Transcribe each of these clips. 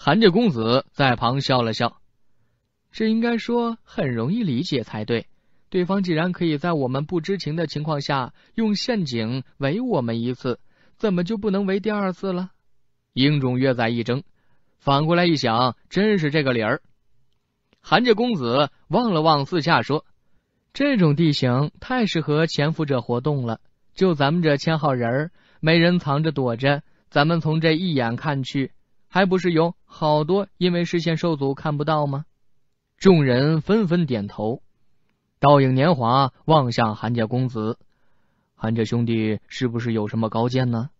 韩家公子在旁笑了笑，这应该说很容易理解才对。对方既然可以在我们不知情的情况下用陷阱围我们一次，怎么就不能围第二次了？英种越在一怔，反过来一想，真是这个理儿。韩家公子望了望四下，说：“这种地形太适合潜伏者活动了。就咱们这千号人儿，没人藏着躲着，咱们从这一眼看去。”还不是有好多因为视线受阻看不到吗？众人纷纷点头。倒影年华望向韩家公子，韩家兄弟是不是有什么高见呢？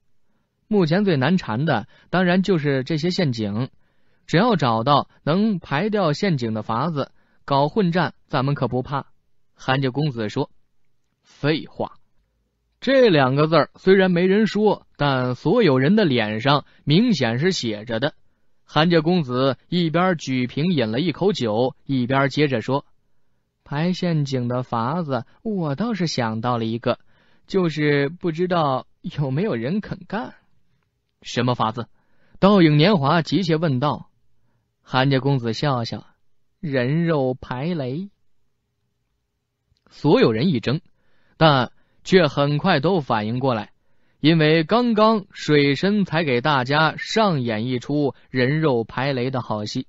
目前最难缠的当然就是这些陷阱，只要找到能排掉陷阱的法子，搞混战咱们可不怕。韩家公子说：“废话。”这两个字虽然没人说。但所有人的脸上明显是写着的。韩家公子一边举瓶饮了一口酒，一边接着说：“排陷阱的法子，我倒是想到了一个，就是不知道有没有人肯干。”什么法子？倒影年华急切问道。韩家公子笑笑：“人肉排雷。”所有人一怔，但却很快都反应过来。因为刚刚水深才给大家上演一出人肉排雷的好戏，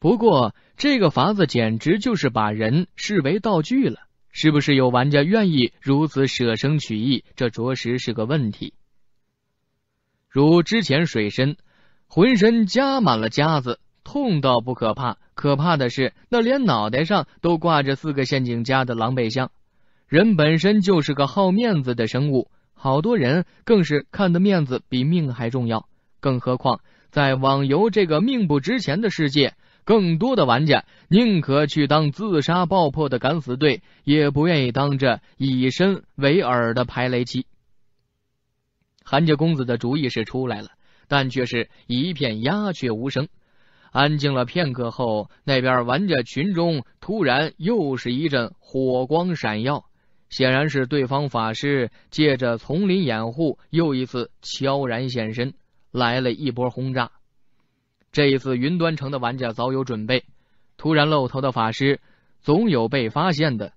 不过这个法子简直就是把人视为道具了，是不是有玩家愿意如此舍生取义？这着实是个问题。如之前水深浑身夹满了夹子，痛倒不可怕，可怕的是那连脑袋上都挂着四个陷阱夹的狼狈相。人本身就是个好面子的生物，好多人更是看的面子比命还重要。更何况在网游这个命不值钱的世界，更多的玩家宁可去当自杀爆破的敢死队，也不愿意当这以身为饵的排雷器。韩家公子的主意是出来了，但却是一片鸦雀无声。安静了片刻后，那边玩家群中突然又是一阵火光闪耀。显然是对方法师借着丛林掩护，又一次悄然现身，来了一波轰炸。这一次，云端城的玩家早有准备，突然露头的法师总有被发现的。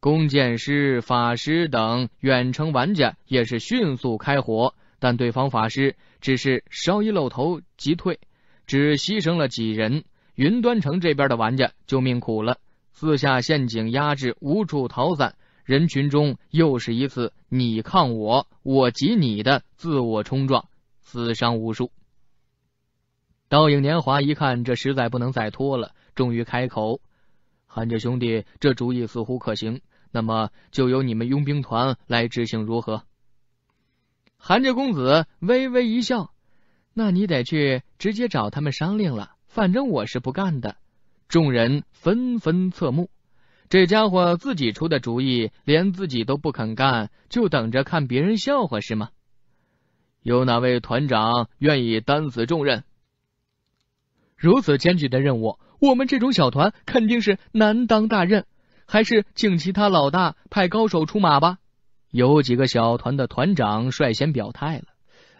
弓箭师、法师等远程玩家也是迅速开火，但对方法师只是稍一露头即退，只牺牲了几人。云端城这边的玩家就命苦了，四下陷阱压制，无处逃散。人群中又是一次你抗我，我挤你的自我冲撞，死伤无数。倒影年华一看，这实在不能再拖了，终于开口：“韩家兄弟，这主意似乎可行，那么就由你们佣兵团来执行，如何？”韩家公子微微一笑：“那你得去直接找他们商量了，反正我是不干的。”众人纷纷侧目。这家伙自己出的主意，连自己都不肯干，就等着看别人笑话是吗？有哪位团长愿意担此重任？如此艰巨的任务，我们这种小团肯定是难当大任，还是请其他老大派高手出马吧。有几个小团的团长率先表态了，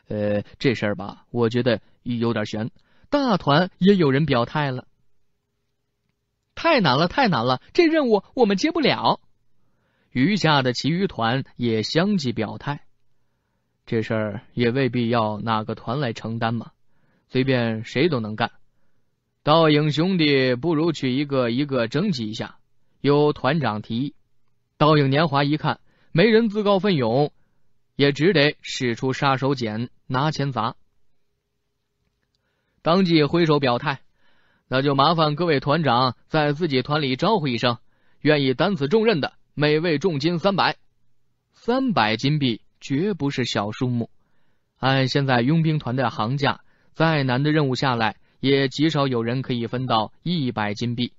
呃，这事儿吧，我觉得有点悬。大团也有人表态了。太难了，太难了！这任务我们接不了。余下的其余团也相继表态，这事儿也未必要哪个团来承担嘛，随便谁都能干。倒影兄弟不如去一个一个征集一下。由团长提议，倒影年华一看没人自告奋勇，也只得使出杀手锏，拿钱砸。当即挥手表态。那就麻烦各位团长在自己团里招呼一声，愿意担此重任的，每位重金三百，三百金币绝不是小数目。按现在佣兵团的行价，再难的任务下来，也极少有人可以分到一百金币，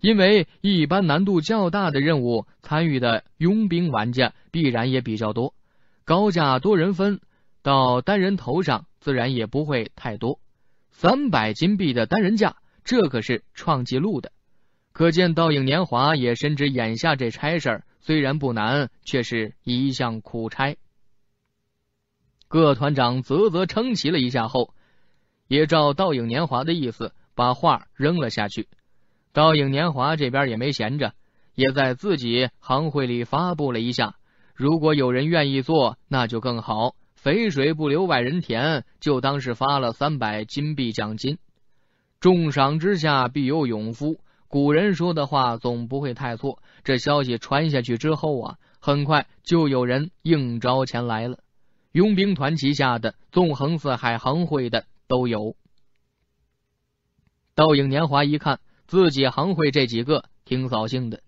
因为一般难度较大的任务参与的佣兵玩家必然也比较多，高价多人分到单人头上自然也不会太多，三百金币的单人价。这可是创纪录的，可见倒影年华也深知眼下这差事儿虽然不难，却是一项苦差。各团长啧啧称奇了一下后，也照倒影年华的意思把画扔了下去。倒影年华这边也没闲着，也在自己行会里发布了一下。如果有人愿意做，那就更好。肥水不流外人田，就当是发了三百金币奖金。重赏之下必有勇夫，古人说的话总不会太错。这消息传下去之后啊，很快就有人应招前来了。佣兵团旗下的、纵横四海行会的都有。倒影年华一看自己行会这几个，挺扫兴的。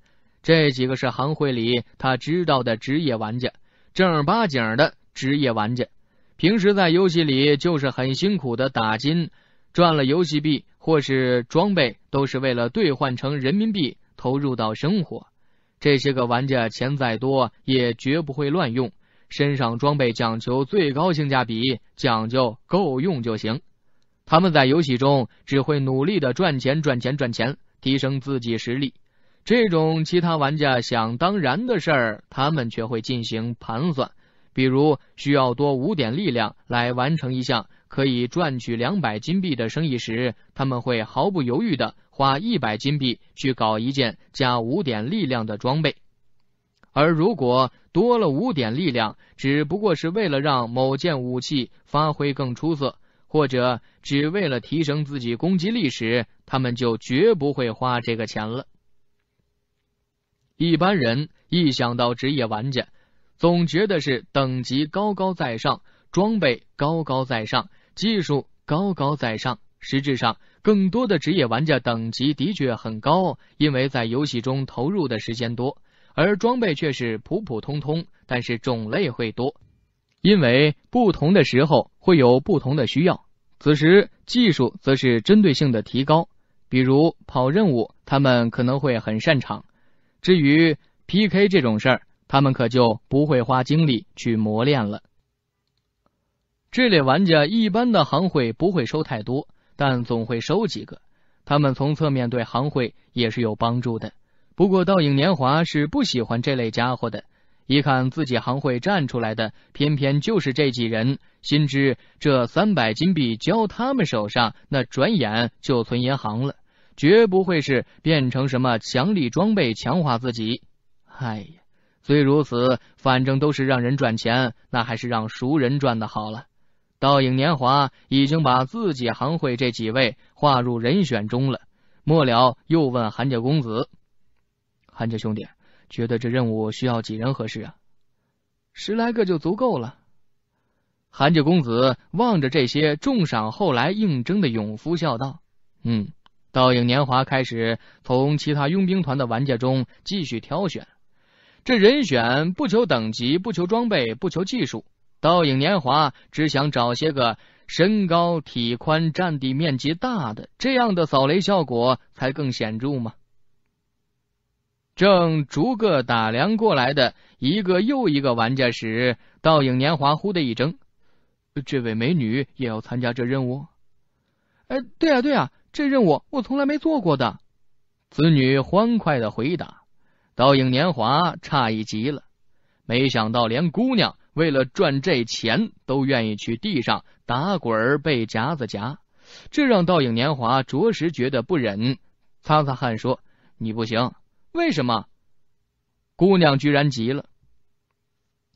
这几个是行会里他知道的职业玩家，正儿八经的职业玩家，平时在游戏里就是很辛苦的打金，赚了游戏币。或是装备都是为了兑换成人民币投入到生活。这些个玩家钱再多也绝不会乱用，身上装备讲究最高性价比，讲究够用就行。他们在游戏中只会努力的赚钱、赚钱、赚钱，提升自己实力。这种其他玩家想当然的事儿，他们却会进行盘算。比如需要多五点力量来完成一项可以赚取两百金币的生意时，他们会毫不犹豫的花一百金币去搞一件加五点力量的装备；而如果多了五点力量只不过是为了让某件武器发挥更出色，或者只为了提升自己攻击力时，他们就绝不会花这个钱了。一般人一想到职业玩家。总觉得是等级高高在上，装备高高在上，技术高高在上。实质上，更多的职业玩家等级的确很高，因为在游戏中投入的时间多，而装备却是普普通通，但是种类会多，因为不同的时候会有不同的需要。此时技术则是针对性的提高，比如跑任务，他们可能会很擅长。至于 PK 这种事儿，他们可就不会花精力去磨练了。这类玩家一般的行会不会收太多，但总会收几个。他们从侧面对行会也是有帮助的。不过倒影年华是不喜欢这类家伙的。一看自己行会站出来的，偏偏就是这几人，心知这三百金币交他们手上，那转眼就存银行了，绝不会是变成什么强力装备强化自己。哎呀！虽如此，反正都是让人赚钱，那还是让熟人赚的好了。倒影年华已经把自己行会这几位划入人选中了。末了又问韩家公子：“韩家兄弟，觉得这任务需要几人合适啊？”十来个就足够了。韩家公子望着这些重赏后来应征的勇夫，笑道：“嗯。”倒影年华开始从其他佣兵团的玩家中继续挑选。这人选不求等级，不求装备，不求技术。倒影年华只想找些个身高体宽、占地面积大的，这样的扫雷效果才更显著嘛。正逐个打量过来的一个又一个玩家时，倒影年华忽的一怔：“这位美女也要参加这任务？”哎，对啊，对啊，这任务我从来没做过的。”子女欢快的回答。倒影年华诧异极了，没想到连姑娘为了赚这钱都愿意去地上打滚儿被夹子夹，这让倒影年华着实觉得不忍。擦擦汗说：“你不行。”为什么？姑娘居然急了。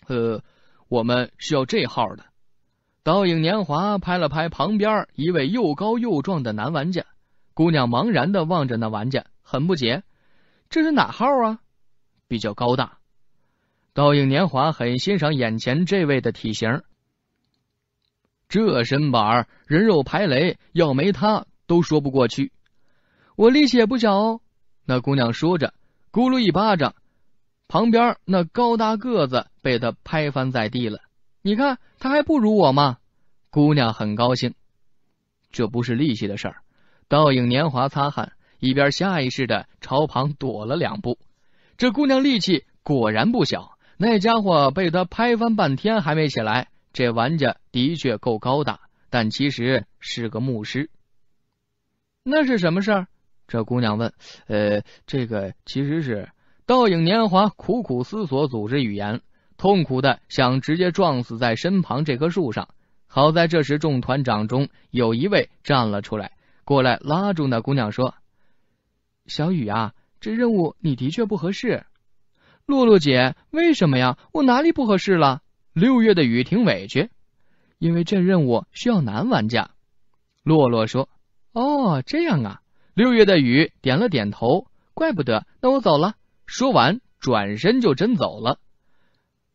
呃，我们是要这号的。倒影年华拍了拍旁边一位又高又壮的男玩家，姑娘茫然的望着那玩家，很不解：“这是哪号啊？”比较高大，倒影年华很欣赏眼前这位的体型，这身板人肉排雷，要没他都说不过去。我力气也不小哦。那姑娘说着，咕噜一巴掌，旁边那高大个子被他拍翻在地了。你看他还不如我吗？姑娘很高兴，这不是力气的事儿。倒影年华擦汗，一边下意识的朝旁躲了两步。这姑娘力气果然不小，那家伙被她拍翻半天还没起来。这玩家的确够高大，但其实是个牧师。那是什么事儿？这姑娘问。呃，这个其实是倒影年华苦苦思索，组织语言，痛苦的想直接撞死在身旁这棵树上。好在这时众团长中有一位站了出来，过来拉住那姑娘说：“小雨啊。”这任务你的确不合适，洛洛姐，为什么呀？我哪里不合适了？六月的雨挺委屈，因为这任务需要男玩家。洛洛说：“哦，这样啊。”六月的雨点了点头，怪不得。那我走了。说完，转身就真走了。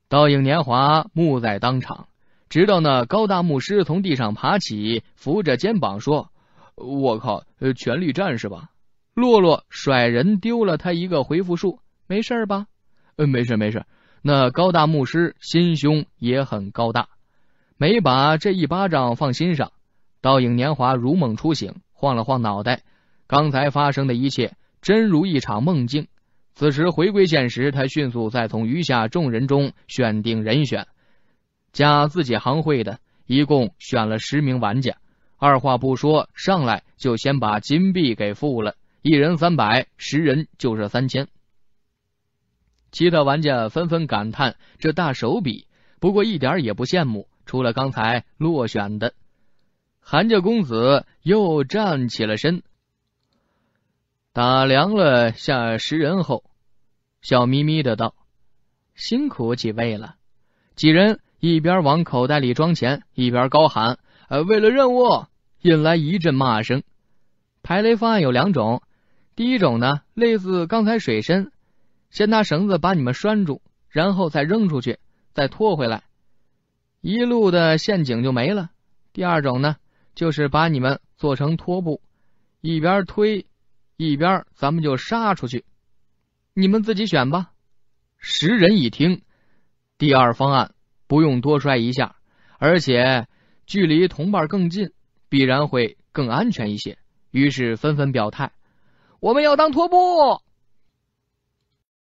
倒影年华目在当场，直到那高大牧师从地上爬起，扶着肩膀说：“我靠，全力战士吧。”洛洛甩人，丢了他一个回复数。没事吧？嗯，没事，没事。那高大牧师心胸也很高大，没把这一巴掌放心上。倒影年华如梦初醒，晃了晃脑袋。刚才发生的一切真如一场梦境。此时回归现实，他迅速在从余下众人中选定人选，加自己行会的，一共选了十名玩家。二话不说，上来就先把金币给付了。一人三百，十人就是三千。其他玩家纷纷感叹这大手笔，不过一点也不羡慕，除了刚才落选的韩家公子又站起了身，打量了下十人后，笑眯眯的道：“辛苦几位了。”几人一边往口袋里装钱，一边高喊：“呃，为了任务！”引来一阵骂声。排雷方案有两种。第一种呢，类似刚才水深，先拿绳子把你们拴住，然后再扔出去，再拖回来，一路的陷阱就没了。第二种呢，就是把你们做成拖布，一边推一边咱们就杀出去，你们自己选吧。十人一听，第二方案不用多摔一下，而且距离同伴更近，必然会更安全一些。于是纷纷表态。我们要当拖布。